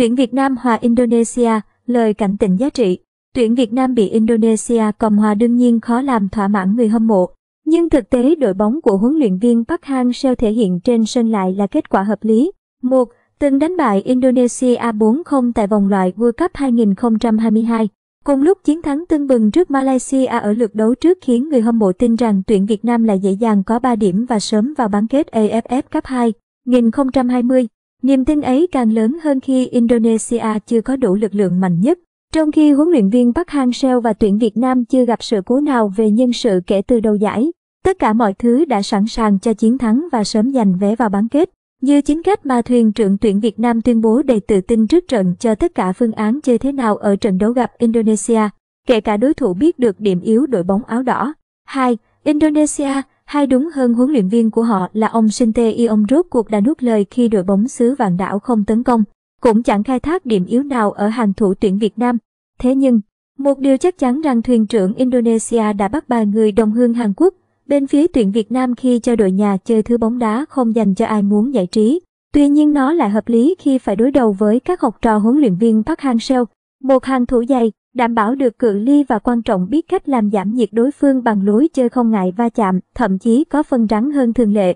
Tuyển Việt Nam hòa Indonesia, lời cảnh tỉnh giá trị. Tuyển Việt Nam bị Indonesia cầm hòa đương nhiên khó làm thỏa mãn người hâm mộ. Nhưng thực tế đội bóng của huấn luyện viên Park Hang-seo thể hiện trên sân lại là kết quả hợp lý. 1. Từng đánh bại Indonesia 4-0 tại vòng loại World Cup 2022. Cùng lúc chiến thắng tương bừng trước Malaysia ở lượt đấu trước khiến người hâm mộ tin rằng tuyển Việt Nam lại dễ dàng có 3 điểm và sớm vào bán kết AFF Cup 2 2020. Niềm tin ấy càng lớn hơn khi Indonesia chưa có đủ lực lượng mạnh nhất. Trong khi huấn luyện viên Park Hang-seo và tuyển Việt Nam chưa gặp sự cố nào về nhân sự kể từ đầu giải, tất cả mọi thứ đã sẵn sàng cho chiến thắng và sớm giành vé vào bán kết. Như chính cách mà thuyền trưởng tuyển Việt Nam tuyên bố đầy tự tin trước trận cho tất cả phương án chơi thế nào ở trận đấu gặp Indonesia, kể cả đối thủ biết được điểm yếu đội bóng áo đỏ. 2. Indonesia hay đúng hơn huấn luyện viên của họ là ông Sinte Ion rốt cuộc đã nuốt lời khi đội bóng xứ vạn đảo không tấn công, cũng chẳng khai thác điểm yếu nào ở hàng thủ tuyển Việt Nam. Thế nhưng, một điều chắc chắn rằng thuyền trưởng Indonesia đã bắt bài người đồng hương Hàn Quốc bên phía tuyển Việt Nam khi cho đội nhà chơi thứ bóng đá không dành cho ai muốn giải trí. Tuy nhiên nó lại hợp lý khi phải đối đầu với các học trò huấn luyện viên Park Hang-seo, một hàng thủ dày, đảm bảo được cự ly và quan trọng biết cách làm giảm nhiệt đối phương bằng lối chơi không ngại va chạm, thậm chí có phân rắn hơn thường lệ.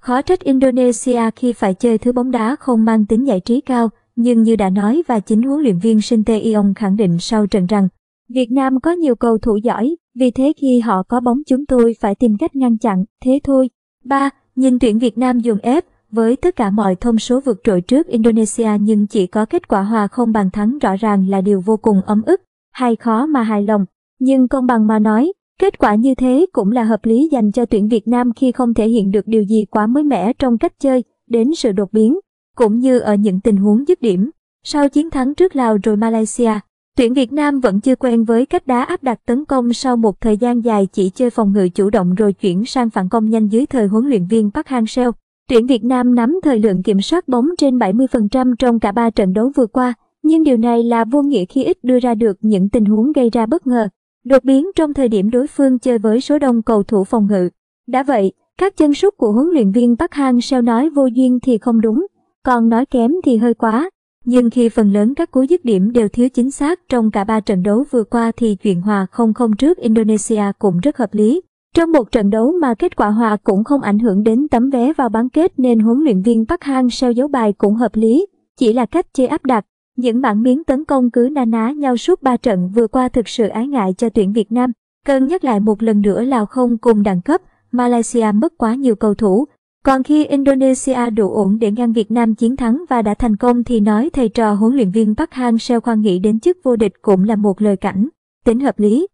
Khó trách Indonesia khi phải chơi thứ bóng đá không mang tính giải trí cao, nhưng như đã nói và chính huấn luyện viên Shin Tae-yong khẳng định sau trận rằng Việt Nam có nhiều cầu thủ giỏi, vì thế khi họ có bóng chúng tôi phải tìm cách ngăn chặn, thế thôi. 3. Nhìn tuyển Việt Nam dùng ép, với tất cả mọi thông số vượt trội trước Indonesia nhưng chỉ có kết quả hòa không bàn thắng rõ ràng là điều vô cùng ấm ức hay khó mà hài lòng. Nhưng công bằng mà nói, kết quả như thế cũng là hợp lý dành cho tuyển Việt Nam khi không thể hiện được điều gì quá mới mẻ trong cách chơi, đến sự đột biến, cũng như ở những tình huống dứt điểm. Sau chiến thắng trước Lào rồi Malaysia, tuyển Việt Nam vẫn chưa quen với cách đá áp đặt tấn công sau một thời gian dài chỉ chơi phòng ngự chủ động rồi chuyển sang phản công nhanh dưới thời huấn luyện viên Park Hang-seo. Tuyển Việt Nam nắm thời lượng kiểm soát bóng trên 70% trong cả 3 trận đấu vừa qua, nhưng điều này là vô nghĩa khi ít đưa ra được những tình huống gây ra bất ngờ, đột biến trong thời điểm đối phương chơi với số đông cầu thủ phòng ngự. Đã vậy, các chân sút của huấn luyện viên bắc Hang sao nói vô duyên thì không đúng, còn nói kém thì hơi quá. Nhưng khi phần lớn các cú dứt điểm đều thiếu chính xác trong cả ba trận đấu vừa qua thì chuyện hòa 0-0 trước Indonesia cũng rất hợp lý. Trong một trận đấu mà kết quả hòa cũng không ảnh hưởng đến tấm vé vào bán kết nên huấn luyện viên Park Hang Seo giấu bài cũng hợp lý, chỉ là cách chơi áp đặt những mảng miếng tấn công cứ na ná nhau suốt 3 trận vừa qua thực sự ái ngại cho tuyển Việt Nam. Cân nhắc lại một lần nữa Lào không cùng đẳng cấp, Malaysia mất quá nhiều cầu thủ. Còn khi Indonesia đủ ổn để ngăn Việt Nam chiến thắng và đã thành công thì nói thầy trò huấn luyện viên Park Hang-seo khoan nghĩ đến chức vô địch cũng là một lời cảnh. Tính hợp lý,